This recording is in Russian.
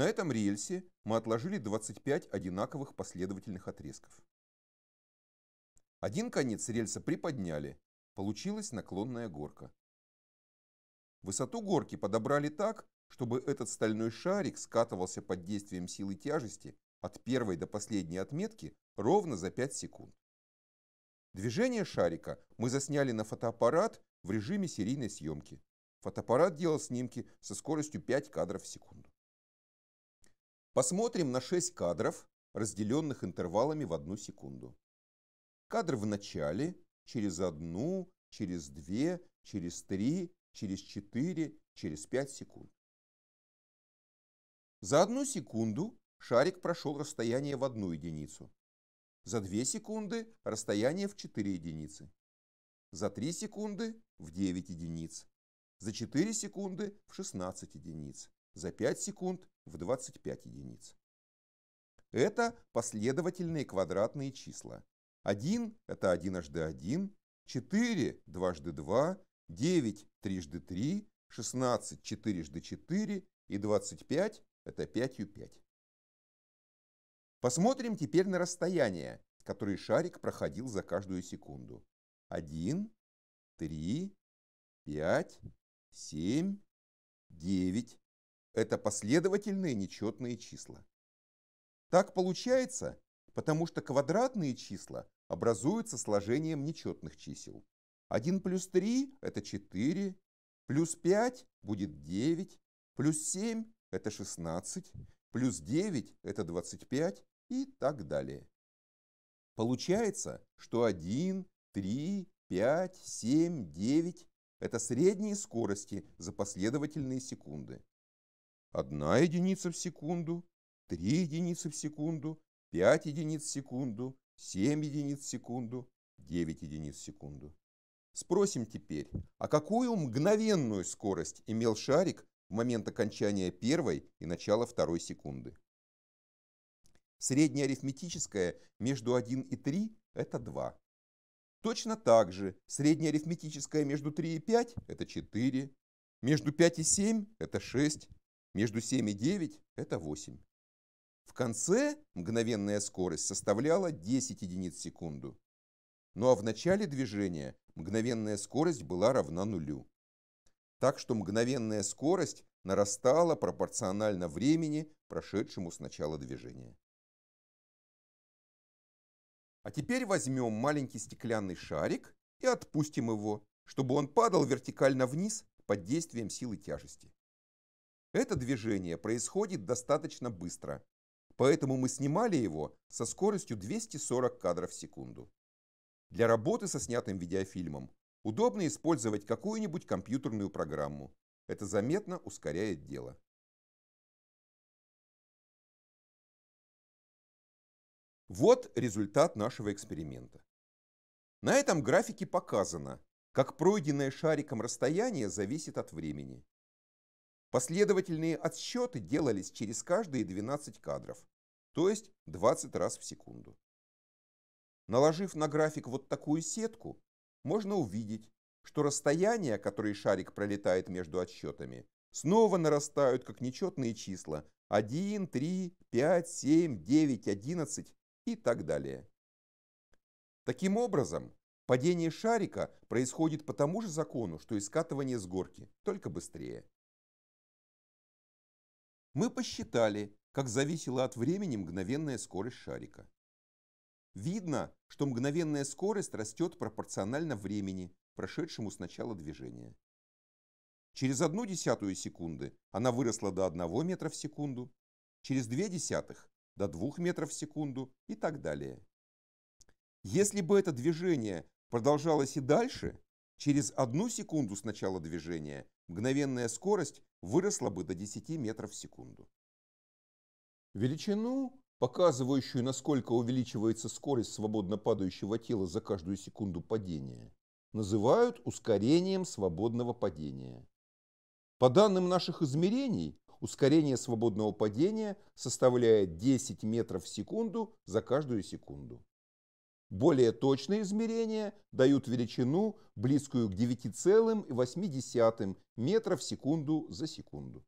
На этом рельсе мы отложили 25 одинаковых последовательных отрезков. Один конец рельса приподняли. Получилась наклонная горка. Высоту горки подобрали так, чтобы этот стальной шарик скатывался под действием силы тяжести от первой до последней отметки ровно за 5 секунд. Движение шарика мы засняли на фотоаппарат в режиме серийной съемки. Фотоаппарат делал снимки со скоростью 5 кадров в секунду. Посмотрим на 6 кадров, разделенных интервалами в одну секунду. Кадр в начале, через одну, через две, через три, через четыре, через пять секунд. За одну секунду шарик прошел расстояние в одну единицу. За две секунды расстояние в 4 единицы. За 3 секунды в 9 единиц. За 4 секунды в 16 единиц за 5 секунд в 25 единиц. Это последовательные квадратные числа. 1 – это 1hd1, 4 – 2hd2, 9 трижды hd 3hd3, 16 – 4hd4 и 25 – это 5u5. Посмотрим теперь на расстояние, которое шарик проходил за каждую секунду. 1, 3, 5, 7, 9, это последовательные нечетные числа. Так получается, потому что квадратные числа образуются сложением нечетных чисел. 1 плюс 3 – это 4, плюс 5 будет 9, плюс 7 – это 16, плюс 9 – это 25 и так далее. Получается, что 1, 3, 5, 7, 9 – это средние скорости за последовательные секунды одна единица в секунду, три единицы в секунду, пять единиц в секунду, семь единиц в секунду, девять единиц в секунду. Спросим теперь, а какую мгновенную скорость имел шарик в момент окончания первой и начала второй секунды? Средняя арифметическая между 1 и 3 – это 2. Точно так же средняя арифметическая между 3 и 5 – это 4, между 5 и 7 – это 6, между 7 и 9 – это 8. В конце мгновенная скорость составляла 10 единиц в секунду. Ну а в начале движения мгновенная скорость была равна нулю. Так что мгновенная скорость нарастала пропорционально времени, прошедшему с начала движения. А теперь возьмем маленький стеклянный шарик и отпустим его, чтобы он падал вертикально вниз под действием силы тяжести. Это движение происходит достаточно быстро, поэтому мы снимали его со скоростью 240 кадров в секунду. Для работы со снятым видеофильмом удобно использовать какую-нибудь компьютерную программу. Это заметно ускоряет дело. Вот результат нашего эксперимента. На этом графике показано, как пройденное шариком расстояние зависит от времени. Последовательные отсчеты делались через каждые 12 кадров, то есть 20 раз в секунду. Наложив на график вот такую сетку, можно увидеть, что расстояния, которые шарик пролетает между отсчетами, снова нарастают как нечетные числа 1, 3, 5, 7, 9, 11 и так далее. Таким образом, падение шарика происходит по тому же закону, что и скатывание с горки, только быстрее. Мы посчитали, как зависела от времени мгновенная скорость шарика. Видно, что мгновенная скорость растет пропорционально времени, прошедшему с начала движения. Через одну десятую секунды она выросла до 1 метра в секунду, через две десятых – до 2 метров в секунду и так далее. Если бы это движение продолжалось и дальше, через одну секунду с начала движения мгновенная скорость выросла бы до 10 метров в секунду. Величину, показывающую, насколько увеличивается скорость свободно падающего тела за каждую секунду падения, называют ускорением свободного падения. По данным наших измерений, ускорение свободного падения составляет 10 метров в секунду за каждую секунду. Более точные измерения дают величину, близкую к 9,8 метра в секунду за секунду.